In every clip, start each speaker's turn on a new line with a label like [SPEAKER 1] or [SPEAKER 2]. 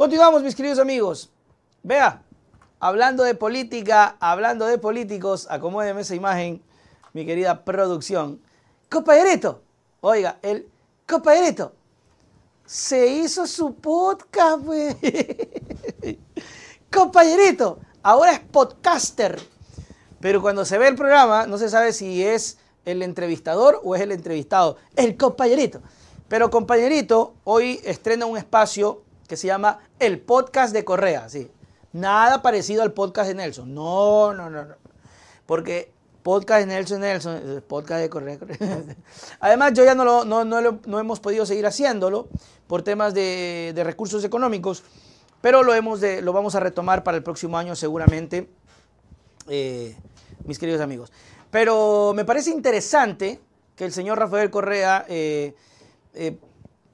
[SPEAKER 1] Continuamos, mis queridos amigos. Vea, hablando de política, hablando de políticos, acomódeme esa imagen, mi querida producción. Compañerito, Oiga, el compañerito, se hizo su podcast, wey. Pues. Compañerito, ahora es podcaster. Pero cuando se ve el programa, no se sabe si es el entrevistador o es el entrevistado. El compañerito. Pero compañerito, hoy estrena un espacio que se llama El Podcast de Correa, sí. Nada parecido al podcast de Nelson. No, no, no, no. Porque podcast de Nelson, Nelson, eh, podcast de Correa. Además, yo ya no, no, no, no hemos podido seguir haciéndolo por temas de, recursos económicos, pero lo, hemos lo vamos a retomar para el próximo año seguramente, eh, mis queridos amigos. Pero me parece interesante que el señor Rafael Correa eh,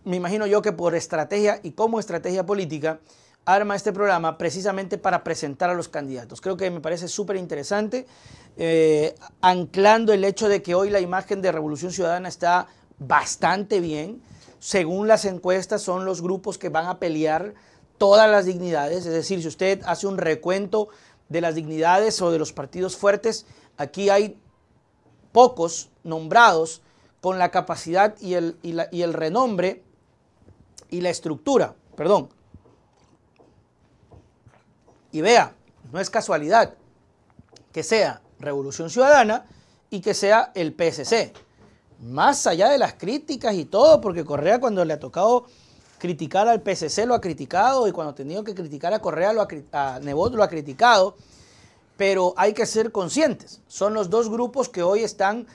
[SPEAKER 1] me imagino yo que por estrategia y como estrategia política, arma este programa precisamente para presentar a los candidatos. Creo que me parece súper interesante, eh, anclando el hecho de que hoy la imagen de Revolución Ciudadana está bastante bien. Según las encuestas, son los grupos que van a pelear todas las dignidades. Es decir, si usted hace un recuento de las dignidades o de los partidos fuertes, aquí hay pocos nombrados con la capacidad y el, y el renombre y la estructura, perdón. Y vea, no es casualidad que sea Revolución Ciudadana y que sea el PSC. Más allá de las críticas y todo, porque Correa cuando le ha tocado criticar al PSC lo ha criticado y cuando ha tenido que criticar a Correa lo ha, a Nebot lo ha criticado, pero hay que ser conscientes. Son los dos grupos que hoy están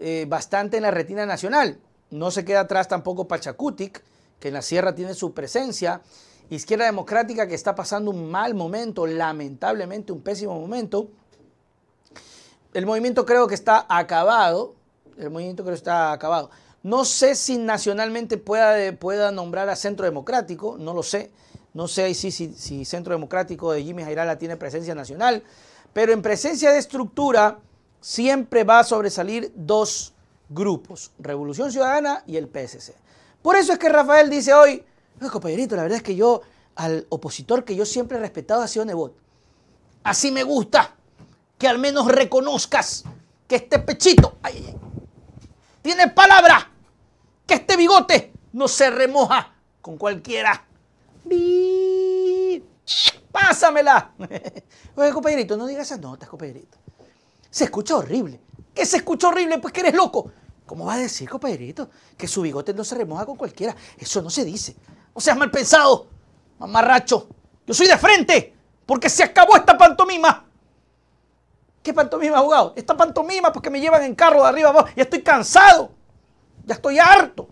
[SPEAKER 1] eh, bastante en la retina nacional. No se queda atrás tampoco Pachacutic, que en la sierra tiene su presencia. Izquierda Democrática que está pasando un mal momento, lamentablemente un pésimo momento. El movimiento creo que está acabado. El movimiento creo que está acabado. No sé si nacionalmente pueda, pueda nombrar a Centro Democrático, no lo sé. No sé si, si, si Centro Democrático de Jimmy Jairala tiene presencia nacional, pero en presencia de estructura siempre va a sobresalir dos grupos, Revolución Ciudadana y el PSC. Por eso es que Rafael dice hoy, no, compañerito, la verdad es que yo al opositor que yo siempre he respetado ha sido Nebot. Así me gusta que al menos reconozcas que este pechito ay, ay, tiene palabra, que este bigote no se remoja con cualquiera. ¡Pásamela! Oye, compañerito, no digas esas notas, compañerito. Se escucha horrible. ¿Qué se escucha horrible? Pues que eres loco. ¿Cómo va a decir, compadrito, que su bigote no se remoja con cualquiera? Eso no se dice. No seas mal pensado, mamarracho. Yo soy de frente, porque se acabó esta pantomima. ¿Qué pantomima, jugado? Esta pantomima porque pues, me llevan en carro de arriba abajo. Ya estoy cansado. Ya estoy harto.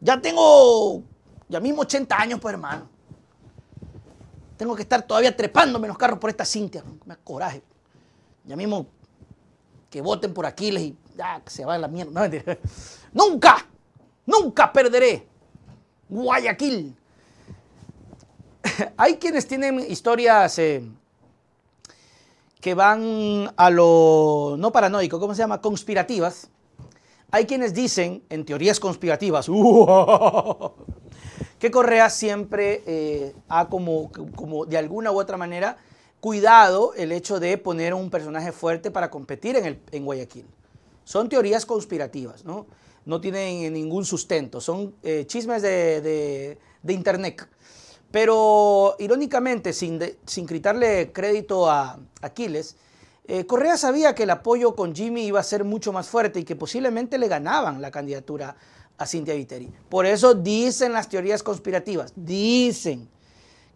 [SPEAKER 1] Ya tengo, ya mismo 80 años, pues hermano. Tengo que estar todavía trepándome en los carros por esta Cintia. Me coraje. Ya mismo que voten por Aquiles y ah, se va a la mierda. Nunca, nunca perderé Guayaquil. Hay quienes tienen historias eh, que van a lo no paranoico, ¿cómo se llama? Conspirativas. Hay quienes dicen, en teorías conspirativas, que Correa siempre eh, ha como, como de alguna u otra manera cuidado el hecho de poner un personaje fuerte para competir en, el, en Guayaquil. Son teorías conspirativas, ¿no? No tienen ningún sustento, son eh, chismes de, internet. Pero irónicamente, sin, gritarle sin quitarle crédito a Aquiles, eh, Correa sabía que el apoyo con Jimmy iba a ser mucho más fuerte y que posiblemente le ganaban la candidatura a Cintia Viteri. Por eso dicen las teorías conspirativas, dicen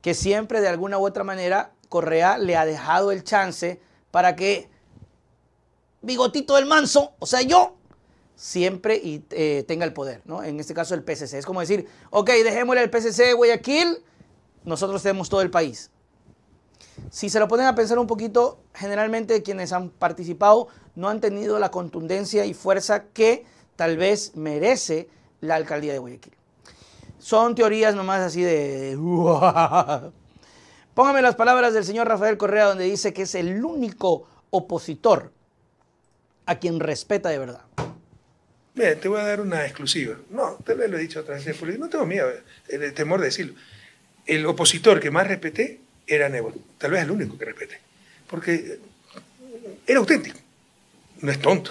[SPEAKER 1] que siempre de alguna u otra manera Correa le ha dejado el chance para que Bigotito del Manso, o sea, yo, siempre eh, tenga el poder, ¿no? En este caso el PCC. Es como decir, ok, dejémosle el PCC de Guayaquil, nosotros tenemos todo el país. Si se lo ponen a pensar un poquito, generalmente quienes han participado no han tenido la contundencia y fuerza que tal vez merece la alcaldía de Guayaquil. Son teorías nomás así de... Póngame las palabras del señor Rafael Correa donde dice que es el único opositor a quien respeta de verdad. Mira,
[SPEAKER 2] te voy a dar una exclusiva. No, te lo he dicho otra vez. no tengo miedo, el temor de decirlo. El opositor que más respeté era Nebo, tal vez el único que respeté, porque era auténtico, no es tonto,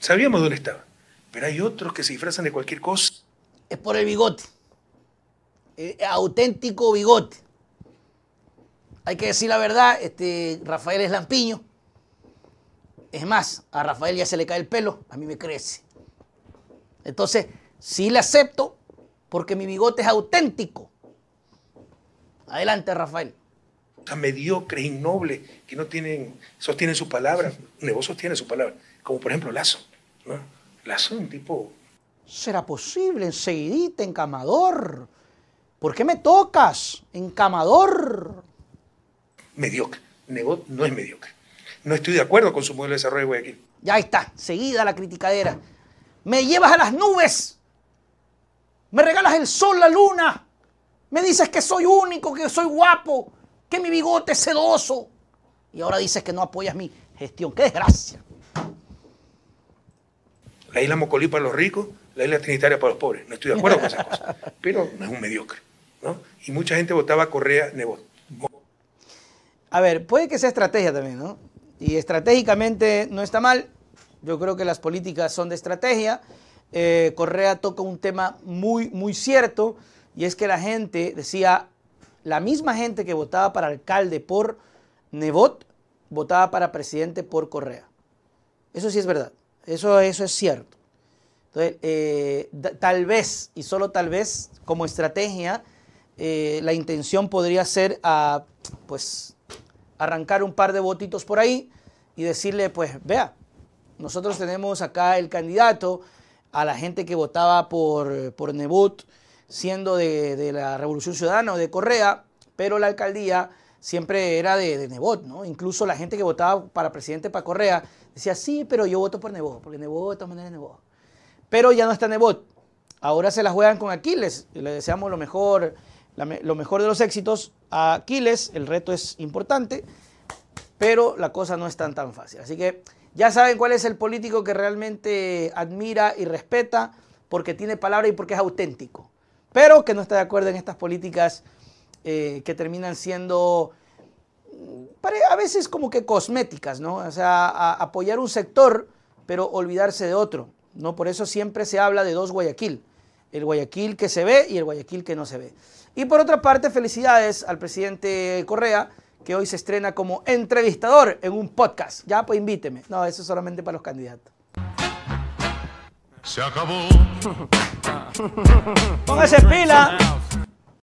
[SPEAKER 2] sabíamos dónde estaba, pero hay otros que se disfrazan de cualquier cosa. Es por el bigote, eh, auténtico
[SPEAKER 1] bigote hay que decir la verdad, este, Rafael es lampiño. Es más, a Rafael ya se le cae el pelo, a mí me crece. Entonces, sí le acepto porque mi bigote es auténtico.
[SPEAKER 2] Adelante, Rafael. Mediocres, innobles, que no tienen, sostienen su palabra. negocio sostiene su palabra. Como por ejemplo Lazo. ¿no? Lazo un tipo.
[SPEAKER 1] ¿Será posible? Enseguidita, encamador. ¿Por qué me tocas? Encamador
[SPEAKER 2] mediocre. Nebot no es mediocre. No estoy de acuerdo con su modelo de desarrollo de Guayaquil.
[SPEAKER 1] Ya está, seguida la criticadera. Me llevas a las nubes. Me regalas el sol, la luna. Me dices que soy único, que soy guapo, que mi bigote es sedoso. Y ahora dices que no apoyas mi
[SPEAKER 2] gestión. ¡Qué desgracia! La isla Mocolí para los ricos, la isla Trinitaria para los pobres. No estoy de acuerdo con esas cosas. Pero no es un mediocre. Y mucha gente votaba Correa Nebot.
[SPEAKER 1] A ver, puede que sea estrategia también, ¿no? Y estratégicamente no está mal. Yo creo que las políticas son de estrategia. Eh, Correa toca un tema muy, muy cierto. Y es que la gente decía, la misma gente que votaba para alcalde por Nebot, votaba para presidente por Correa. Eso sí es verdad. Eso, eso es cierto. Entonces, eh, tal vez, y solo tal vez, como estrategia, eh, la intención podría ser a, pues, arrancar un par de votitos por ahí y decirle, pues vea, nosotros tenemos acá el candidato a la gente que votaba por, por Nebot, siendo de, la Revolución Ciudadana o de Correa, pero la alcaldía siempre era de, de, Nebot, ¿no? Incluso la gente que votaba para presidente para Correa decía, sí, pero yo voto por Nebot, porque Nebot de todas maneras es Nebot. Pero ya no está Nebot. Ahora se la juegan con Aquiles. Le deseamos lo mejor lo mejor de los éxitos Aquiles, el reto es importante, pero la cosa no es tan tan fácil. Así que ya saben cuál es el político que realmente admira y respeta porque tiene palabra y porque es auténtico, pero que no está de acuerdo en estas políticas eh, que terminan siendo mm, a veces como que cosméticas, ¿no? O sea, apoyar un sector pero olvidarse de otro, ¿no? Por eso siempre se habla de dos Guayaquil el Guayaquil que se ve y el Guayaquil que no se ve. Y por otra parte, felicidades al presidente Correa, que hoy se estrena como entrevistador en un podcast. Ya, pues invíteme. No, eso es solamente para los candidatos.
[SPEAKER 2] Se acabó. Póngase pila.